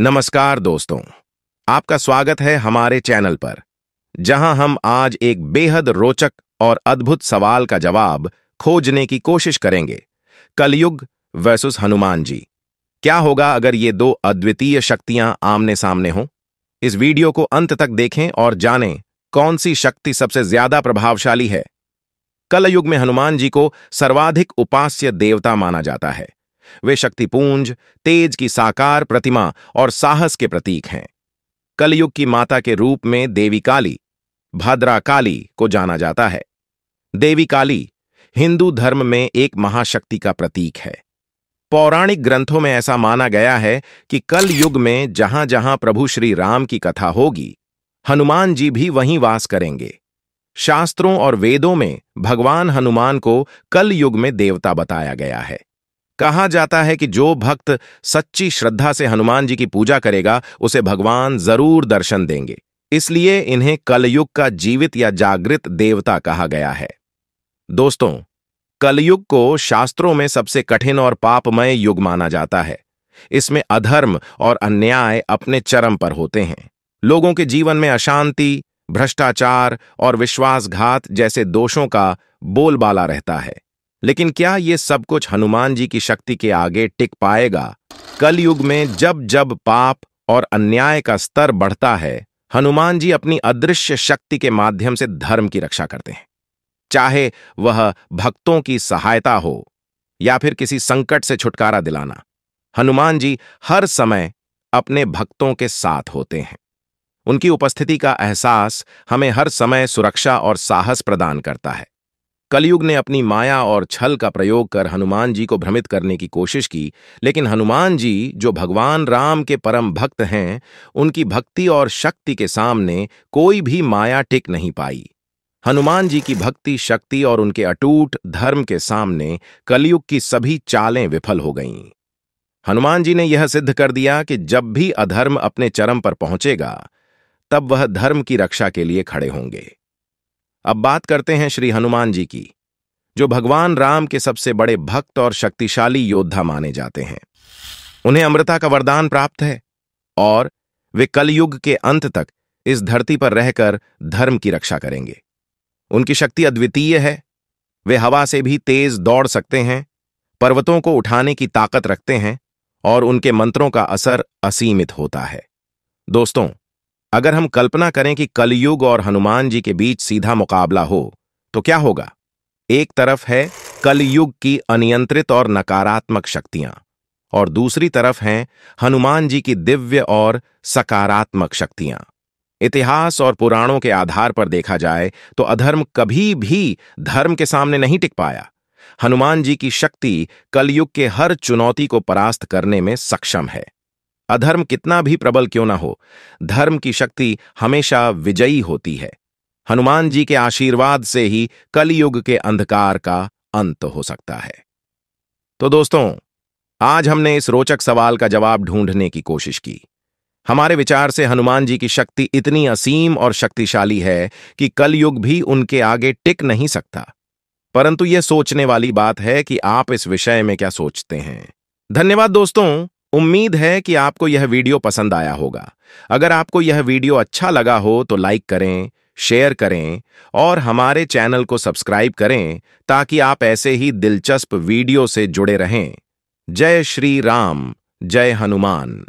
नमस्कार दोस्तों आपका स्वागत है हमारे चैनल पर जहां हम आज एक बेहद रोचक और अद्भुत सवाल का जवाब खोजने की कोशिश करेंगे कलयुग वर्सेस हनुमान जी क्या होगा अगर ये दो अद्वितीय शक्तियां आमने सामने हों इस वीडियो को अंत तक देखें और जानें कौन सी शक्ति सबसे ज्यादा प्रभावशाली है कलयुग में हनुमान जी को सर्वाधिक उपास्य देवता माना जाता है वे शक्तिपूंज तेज की साकार प्रतिमा और साहस के प्रतीक हैं कलयुग की माता के रूप में देवी काली भद्रा काली को जाना जाता है देवी काली हिंदू धर्म में एक महाशक्ति का प्रतीक है पौराणिक ग्रंथों में ऐसा माना गया है कि कल युग में जहां जहां प्रभु श्री राम की कथा होगी हनुमान जी भी वहीं वास करेंगे शास्त्रों और वेदों में भगवान हनुमान को कल युग में देवता बताया गया है कहा जाता है कि जो भक्त सच्ची श्रद्धा से हनुमान जी की पूजा करेगा उसे भगवान जरूर दर्शन देंगे इसलिए इन्हें कलयुग का जीवित या जागृत देवता कहा गया है दोस्तों कलयुग को शास्त्रों में सबसे कठिन और पापमय युग माना जाता है इसमें अधर्म और अन्याय अपने चरम पर होते हैं लोगों के जीवन में अशांति भ्रष्टाचार और विश्वासघात जैसे दोषों का बोलबाला रहता है लेकिन क्या ये सब कुछ हनुमान जी की शक्ति के आगे टिक पाएगा कलयुग में जब जब पाप और अन्याय का स्तर बढ़ता है हनुमान जी अपनी अदृश्य शक्ति के माध्यम से धर्म की रक्षा करते हैं चाहे वह भक्तों की सहायता हो या फिर किसी संकट से छुटकारा दिलाना हनुमान जी हर समय अपने भक्तों के साथ होते हैं उनकी उपस्थिति का एहसास हमें हर समय सुरक्षा और साहस प्रदान करता है कलयुग ने अपनी माया और छल का प्रयोग कर हनुमान जी को भ्रमित करने की कोशिश की लेकिन हनुमान जी जो भगवान राम के परम भक्त हैं उनकी भक्ति और शक्ति के सामने कोई भी माया टिक नहीं पाई हनुमान जी की भक्ति शक्ति और उनके अटूट धर्म के सामने कलयुग की सभी चालें विफल हो गईं हनुमान जी ने यह सिद्ध कर दिया कि जब भी अधर्म अपने चरम पर पहुंचेगा तब वह धर्म की रक्षा के लिए खड़े होंगे अब बात करते हैं श्री हनुमान जी की जो भगवान राम के सबसे बड़े भक्त और शक्तिशाली योद्धा माने जाते हैं उन्हें अमृता का वरदान प्राप्त है और वे कलयुग के अंत तक इस धरती पर रहकर धर्म की रक्षा करेंगे उनकी शक्ति अद्वितीय है वे हवा से भी तेज दौड़ सकते हैं पर्वतों को उठाने की ताकत रखते हैं और उनके मंत्रों का असर असीमित होता है दोस्तों अगर हम कल्पना करें कि कलयुग और हनुमान जी के बीच सीधा मुकाबला हो तो क्या होगा एक तरफ है कलयुग की अनियंत्रित और नकारात्मक शक्तियां और दूसरी तरफ हैं हनुमान जी की दिव्य और सकारात्मक शक्तियां इतिहास और पुराणों के आधार पर देखा जाए तो अधर्म कभी भी धर्म के सामने नहीं टिक पाया हनुमान जी की शक्ति कलयुग के हर चुनौती को परास्त करने में सक्षम है अधर्म कितना भी प्रबल क्यों ना हो धर्म की शक्ति हमेशा विजयी होती है हनुमान जी के आशीर्वाद से ही कलयुग के अंधकार का अंत हो सकता है तो दोस्तों आज हमने इस रोचक सवाल का जवाब ढूंढने की कोशिश की हमारे विचार से हनुमान जी की शक्ति इतनी असीम और शक्तिशाली है कि कलयुग भी उनके आगे टिक नहीं सकता परंतु यह सोचने वाली बात है कि आप इस विषय में क्या सोचते हैं धन्यवाद दोस्तों उम्मीद है कि आपको यह वीडियो पसंद आया होगा अगर आपको यह वीडियो अच्छा लगा हो तो लाइक करें शेयर करें और हमारे चैनल को सब्सक्राइब करें ताकि आप ऐसे ही दिलचस्प वीडियो से जुड़े रहें जय श्री राम जय हनुमान